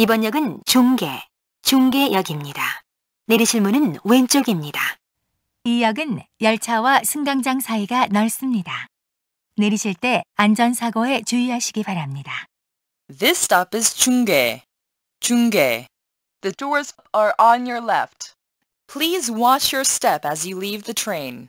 이번 역은 종계, 종계역입니다. 내리실 문은 왼쪽입니다. 이 역은 열차와 승강장 사이가 넓습니다. 내리실 때 안전사고에 주의하시기 바랍니다. This stop is 중계. 중계. The doors are on your left. Please watch your step as you leave the train.